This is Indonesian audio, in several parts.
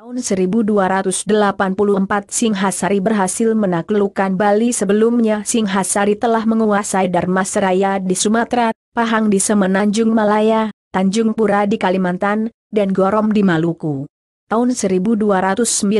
Tahun 1284 Singhasari berhasil menaklukkan Bali sebelumnya Singhasari telah menguasai Dharma Seraya di Sumatera, Pahang di Semenanjung Malaya, Tanjung Pura di Kalimantan, dan Gorom di Maluku. Tahun 1292,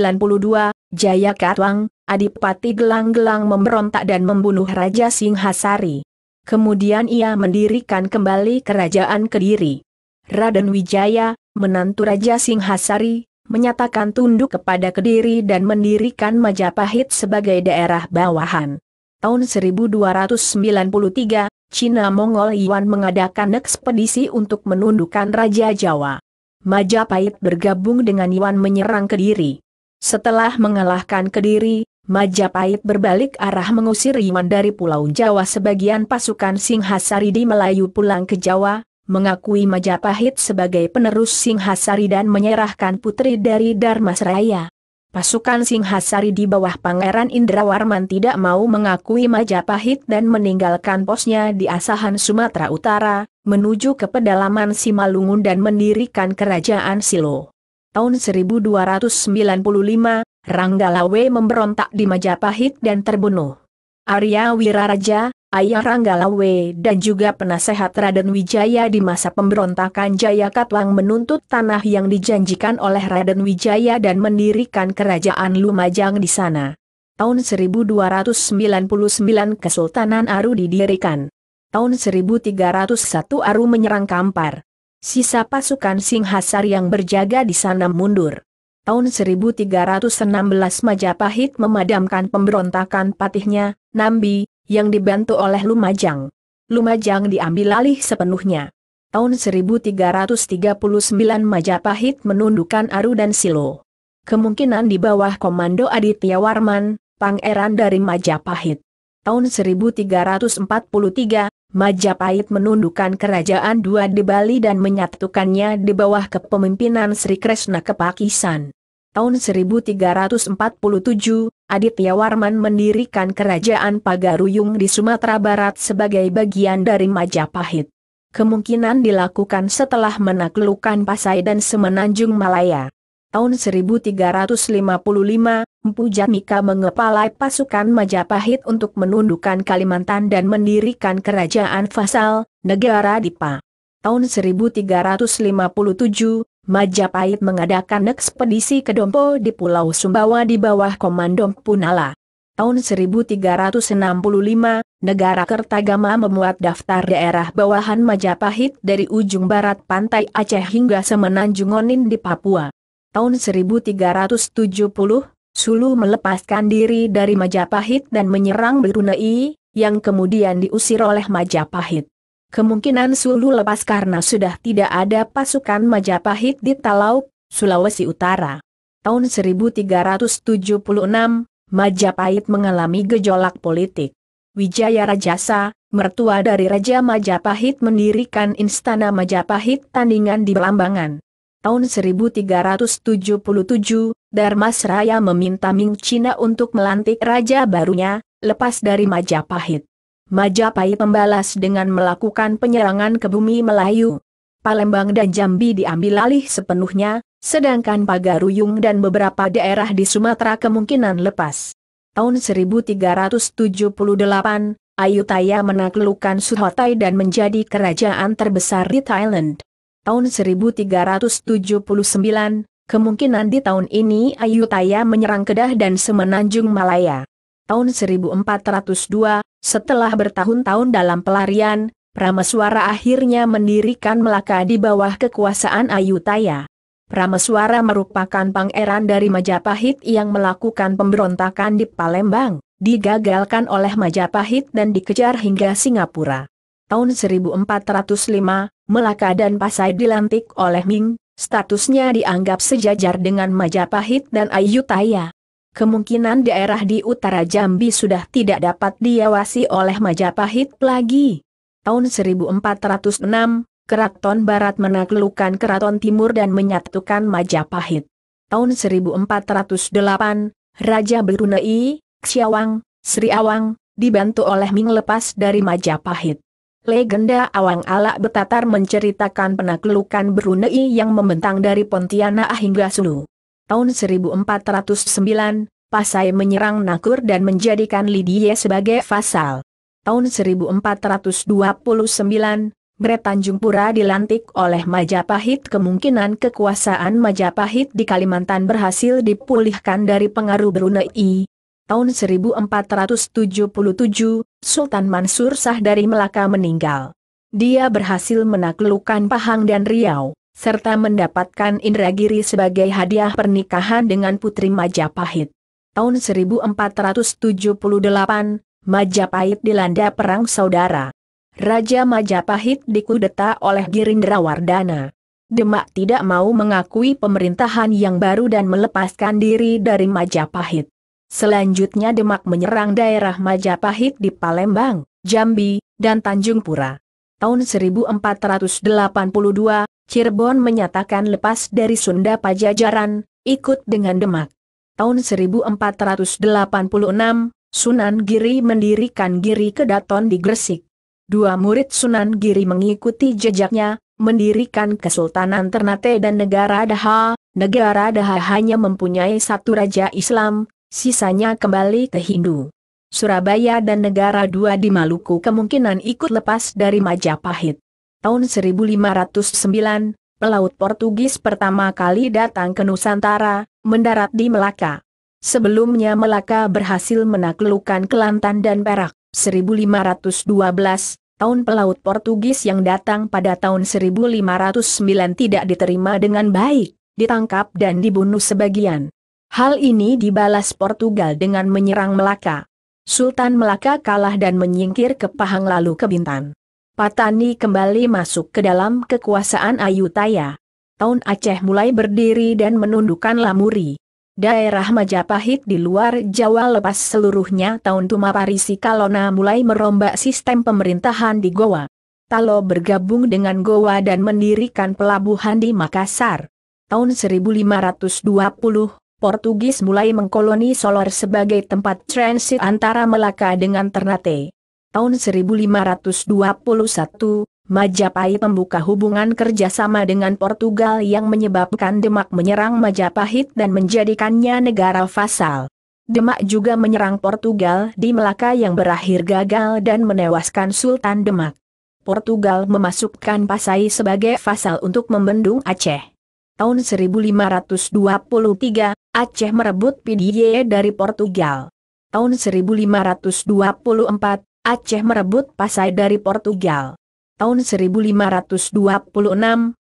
Jayakatwang, Adipati Gelang-Gelang memberontak dan membunuh Raja Singhasari. Kemudian ia mendirikan kembali kerajaan Kediri. Raden Wijaya, menantu Raja Singhasari, menyatakan tunduk kepada Kediri dan mendirikan Majapahit sebagai daerah bawahan. Tahun 1293, Cina Mongol Yuan mengadakan ekspedisi untuk menundukkan Raja Jawa. Majapahit bergabung dengan Yuan menyerang Kediri. Setelah mengalahkan Kediri, Majapahit berbalik arah mengusir Yuan dari Pulau Jawa sebagian pasukan Singhasari di Melayu pulang ke Jawa, mengakui Majapahit sebagai penerus Singhasari dan menyerahkan putri dari Dharma Seraya. Pasukan Singhasari di bawah Pangeran Indrawarman tidak mau mengakui Majapahit dan meninggalkan posnya di Asahan Sumatera Utara, menuju ke pedalaman Simalungun dan mendirikan kerajaan Silo. Tahun 1295, Ranggalawe memberontak di Majapahit dan terbunuh. Arya Wiraraja, ayah Ranggalawe dan juga penasehat Raden Wijaya di masa pemberontakan Jayakatwang menuntut tanah yang dijanjikan oleh Raden Wijaya dan mendirikan kerajaan Lumajang di sana. Tahun 1299 Kesultanan Aru didirikan. Tahun 1301 Aru menyerang Kampar. Sisa pasukan Singhasar yang berjaga di sana mundur tahun 1316 Majapahit memadamkan pemberontakan patihnya, Nambi, yang dibantu oleh Lumajang. Lumajang diambil alih sepenuhnya. Tahun 1339 Majapahit menundukkan Aru dan Silo. Kemungkinan di bawah komando Aditya Warman, pangeran dari Majapahit. Tahun 1343, Majapahit menundukkan kerajaan dua di Bali dan menyatukannya di bawah kepemimpinan Sri Krishna Kepakisan. Tahun 1347, Aditya Warman mendirikan kerajaan Pagaruyung di Sumatera Barat sebagai bagian dari Majapahit. Kemungkinan dilakukan setelah menaklukkan Pasai dan Semenanjung Malaya. Tahun 1355, Empu Jamika mengepalai pasukan Majapahit untuk menundukkan Kalimantan dan mendirikan kerajaan Fasal, negara Dipa. Tahun 1357, Majapahit mengadakan ekspedisi ke Dompo di Pulau Sumbawa di bawah Komando Punala. Tahun 1365, negara Kertagama memuat daftar daerah bawahan Majapahit dari ujung barat pantai Aceh hingga semenanjung Onin di Papua. Tahun 1370, Sulu melepaskan diri dari Majapahit dan menyerang Brunei, yang kemudian diusir oleh Majapahit. Kemungkinan Sulu lepas karena sudah tidak ada pasukan Majapahit di Talau, Sulawesi Utara. Tahun 1376, Majapahit mengalami gejolak politik. Wijaya Rajasa, mertua dari Raja Majapahit mendirikan Istana Majapahit tandingan di Belambangan. Tahun 1377, Dharma Raya meminta Ming Cina untuk melantik raja barunya, lepas dari Majapahit. Majapahit membalas dengan melakukan penyerangan ke bumi Melayu. Palembang dan Jambi diambil alih sepenuhnya, sedangkan Pagaruyung dan beberapa daerah di Sumatera kemungkinan lepas. Tahun 1378, Ayutthaya menaklukkan Sukhothai dan menjadi kerajaan terbesar di Thailand. Tahun 1379, kemungkinan di tahun ini Ayutthaya menyerang Kedah dan Semenanjung Malaya tahun 1402, setelah bertahun-tahun dalam pelarian, Prameswara akhirnya mendirikan Melaka di bawah kekuasaan Ayutaya. Prameswara merupakan pangeran dari Majapahit yang melakukan pemberontakan di Palembang, digagalkan oleh Majapahit dan dikejar hingga Singapura. Tahun 1405, Melaka dan Pasai dilantik oleh Ming, statusnya dianggap sejajar dengan Majapahit dan Ayutaya. Kemungkinan daerah di utara Jambi sudah tidak dapat diawasi oleh Majapahit lagi. Tahun 1406, Keraton Barat menaklukkan Keraton Timur dan menyatukan Majapahit. Tahun 1408, Raja Brunei, Xiawang, Sri Awang, dibantu oleh Ming lepas dari Majapahit. Legenda Awang Alak Betatar menceritakan penaklukan Brunei yang membentang dari Pontianak hingga Sulu tahun 1409, Pasai menyerang Nakur dan menjadikan Lidie sebagai fasal. Tahun 1429, Bre Tanjungpura dilantik oleh Majapahit kemungkinan kekuasaan Majapahit di Kalimantan berhasil dipulihkan dari pengaruh Brunei. Tahun 1477, Sultan Mansur Shah dari Melaka meninggal. Dia berhasil menaklukkan Pahang dan Riau serta mendapatkan Indragiri sebagai hadiah pernikahan dengan Putri Majapahit. Tahun 1478, Majapahit dilanda Perang Saudara. Raja Majapahit dikudeta oleh Girindrawardana. Demak tidak mau mengakui pemerintahan yang baru dan melepaskan diri dari Majapahit. Selanjutnya Demak menyerang daerah Majapahit di Palembang, Jambi, dan Tanjung Pura. Tahun 1482, Cirebon menyatakan lepas dari Sunda Pajajaran, ikut dengan Demak. Tahun 1486, Sunan Giri mendirikan Giri Kedaton di Gresik. Dua murid Sunan Giri mengikuti jejaknya, mendirikan Kesultanan Ternate dan Negara Daha, Negara Daha hanya mempunyai satu Raja Islam, sisanya kembali ke Hindu. Surabaya dan negara dua di Maluku kemungkinan ikut lepas dari Majapahit tahun 1509, pelaut Portugis pertama kali datang ke Nusantara, mendarat di Melaka. Sebelumnya Melaka berhasil menaklukkan Kelantan dan Perak. 1512, tahun pelaut Portugis yang datang pada tahun 1509 tidak diterima dengan baik, ditangkap dan dibunuh sebagian. Hal ini dibalas Portugal dengan menyerang Melaka. Sultan Melaka kalah dan menyingkir ke Pahang lalu ke Bintan. Patani kembali masuk ke dalam kekuasaan Ayutaya. Tahun Aceh mulai berdiri dan menundukkan Lamuri. Daerah Majapahit di luar Jawa lepas seluruhnya tahun Tumaparisi Kalona mulai merombak sistem pemerintahan di Goa. Talo bergabung dengan Goa dan mendirikan pelabuhan di Makassar. Tahun 1520, Portugis mulai mengkoloni Solor sebagai tempat transit antara Melaka dengan Ternate tahun 1521, Majapahit membuka hubungan kerjasama dengan Portugal yang menyebabkan Demak menyerang Majapahit dan menjadikannya negara vasal. Demak juga menyerang Portugal di Melaka yang berakhir gagal dan menewaskan Sultan Demak. Portugal memasukkan Pasai sebagai fasal untuk membendung Aceh. Tahun 1523, Aceh merebut Pidie dari Portugal. Tahun 1524, Aceh merebut Pasai dari Portugal. Tahun 1526,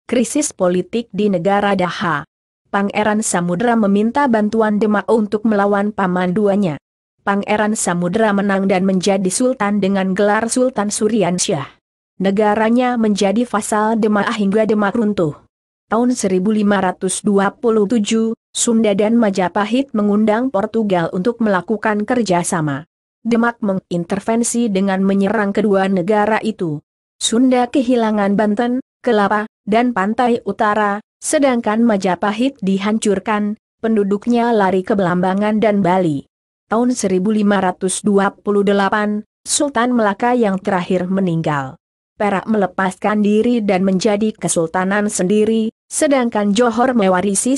krisis politik di negara Daha. Pangeran Samudra meminta bantuan Demak untuk melawan paman duanya. Pangeran Samudra menang dan menjadi sultan dengan gelar Sultan Suryansyah. Negaranya menjadi fasal Demak hingga Demak runtuh. Tahun 1527, Sunda dan Majapahit mengundang Portugal untuk melakukan kerjasama. Demak mengintervensi dengan menyerang kedua negara itu. Sunda kehilangan Banten, Kelapa, dan Pantai Utara, sedangkan Majapahit dihancurkan, penduduknya lari ke Belambangan dan Bali. Tahun 1528, Sultan Melaka yang terakhir meninggal. Perak melepaskan diri dan menjadi kesultanan sendiri, sedangkan Johor mewarisi